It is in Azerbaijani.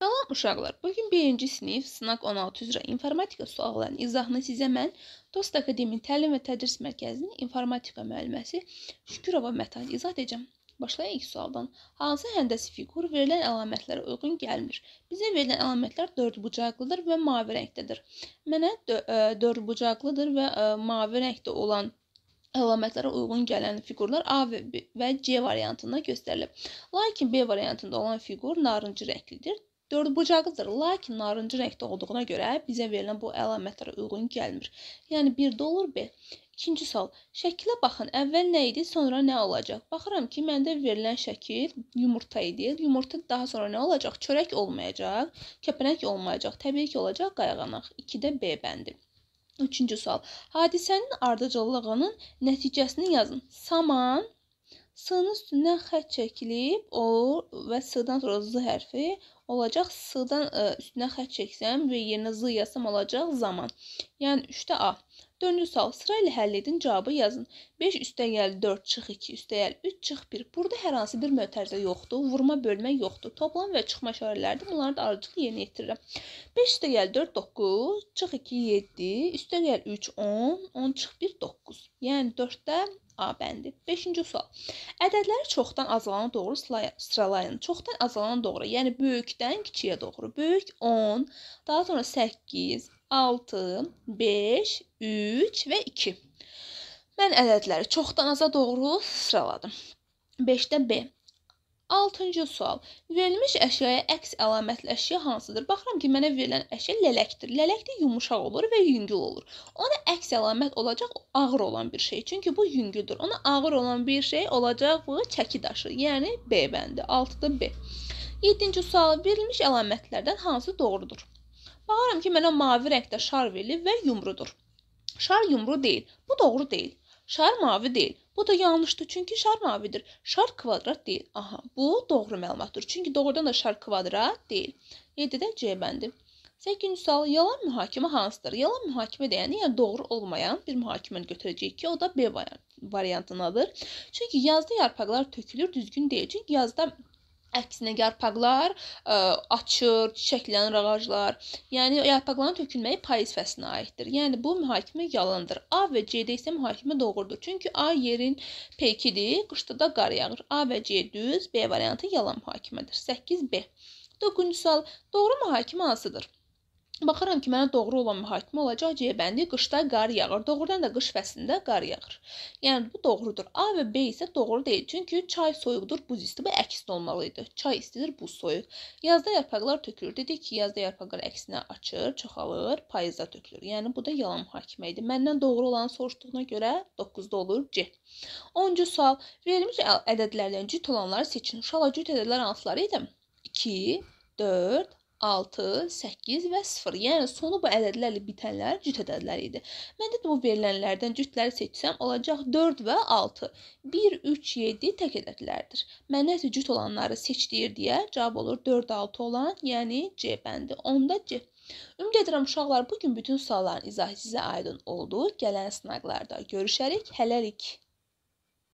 Salam uşaqlar, bugün 1-ci sinif sınaq 16 üzrə informatika suallarının izahını sizə mən Dost Akademi Təlim və Tədris Mərkəzinin informatika müəlliməsi Şükürova Mətan izah edəcəm. Başlayaq ilk sualdan. Hansı həndəsi fiqur verilən əlamətlərə uyğun gəlmir? Bizə verilən əlamətlər dördbucaqlıdır və mavi rəngdədir. Mənə dördbucaqlıdır və mavi rəngdə olan əlamətlərə uyğun gələn fiqurlar A və, B və C variantında göstərilib. Lakin B variantında olan fiqur narıncı rənglidir dördbucaqlıdır, lakin narıncı rəngdə olduğuna görə bizə verilən bu əlamətlərə uyğun gəlmir. Yəni 1 dollar B. İkinci sual. Şəkilə baxın. Əvvəl nə idi, sonra nə olacaq? Baxıram ki, məndə verilən şəkil yumurta idi. Yumurta daha sonra nə olacaq? Çörək olmayacaq, kəpənək olmayacaq, təbii ki, olacaq qayğanaq. 2-də B bəndi. Üçüncü sual. Hadisənin ardıcıllığının nəticəsini yazın. Saman S-nın üstündən xətt çəkilib, o və S-dan sonra Z hərfi olacaq s-dan üstünə xətt çəksəm və yerinə z yazsam olacaq zaman. Yəni 3-də a. Dördüncü sual sırayla həll edin, cavabı yazın. 5 üstəyəl 4 çıx 2 üstəyəl 3 çıx 1. Burada hər hansı bir mötərizə yoxdur, vurma bölmə yoxdur. Toplam və çıxma işarələrdir. Bunları da ardıcıl yerinə yetirirəm. 5 üstəyəl 4 9, çıx 2 7, üstəyəl 3 10, 10 çıx 1 9. Yəni 4-də A bəndi. 5-ci sual. Ədədləri çoxdan azalana doğru sıralayın. Çoxdan azalana doğru, yəni böyükdən kiçiyə doğru. Böyük 10, daha sonra 8, 6, 5, 3 və 2. Mən ədədləri çoxdan aza doğru sıraladım. 5-də B. 6-cı sual. Verilmiş əşyaya əks əlamətli əşya hansıdır? Baxıram ki, mənə verilən əşya lələkdir. Lələk də yumuşaq olur və yüngül olur. Ona əks əlamət olacaq ağır olan bir şey. Çünki bu yüngüldür. Ona ağır olan bir şey olacaq bu çəki daşı. Yəni B bəndi. 6-da B. 7-ci sual. Verilmiş əlamətlərdən hansı doğrudur? Baxıram ki, mənə mavi rəngdə şar verilib və yumrudur. Şar yumru deyil. Bu doğru deyil. Şar mavi deyil. Bu da yanlışdır. Çünki şar mavidir. Şar kvadrat deyil. Aha, bu doğru məlumatdır. Çünki doğrudan da şar kvadrat deyil. 7-də C bəndi. 8-ci sual yalan mühakimə hansıdır? Yalan mühakimə deyəni, yəni doğru olmayan bir mühakiməni götürəcəyik ki, o da B variantındadır. Çünki yazda yarpaqlar tökülür, düzgün deyil. Çünki yazda əksinə yarpaqlar ə, e, açır, çiçəklənir ağaclar. Yəni yarpaqların tökülməyi payız fəslinə aiddir. Yəni bu mühakimə yalandır. A və C-də isə mühakimə doğrudur. Çünki A yerin pekidir, qışda da qar yağır. A və C düz, B variantı yalan mühakimədir. 8B. 9-cu sual: Doğru mühakimə hansıdır? Baxıram ki, mənə doğru olan mühakimə olacaq C bəndi. Qışda qar yağır. Doğrudan da qış fəslində qar yağır. Yəni bu doğrudur. A və B isə doğru deyil. Çünki çay soyuqdur, buz isti. Bu əksinə olmalı idi. Çay istidir, buz soyuq. Yazda yarpaqlar tökülür. Dedik ki, yazda yarpaqlar əksinə açır, çoxalır, payızda tökülür. Yəni bu da yalan mühakimə idi. Məndən doğru olanı soruşduğuna görə 9-da olur C. 10-cu sual. Verilmiş ədədlərdən cüt olanları seçin. Uşaqlar cüt ədədlər hansıları idi? 2, 4, 6, 8 və 0. Yəni sonu bu ədədlərlə bitənlər cüt ədədlər idi. Mən də bu verilənlərdən cütləri seçsəm olacaq 4 və 6. 1, 3, 7 tək ədədlərdir. Mən nəsə cüt olanları seç deyir deyə cavab olur 4, 6 olan, yəni C bəndi. Onda C. Ümid edirəm uşaqlar bu gün bütün sualların izahı sizə aydın oldu. Gələn sınaqlarda görüşərik. Hələlik.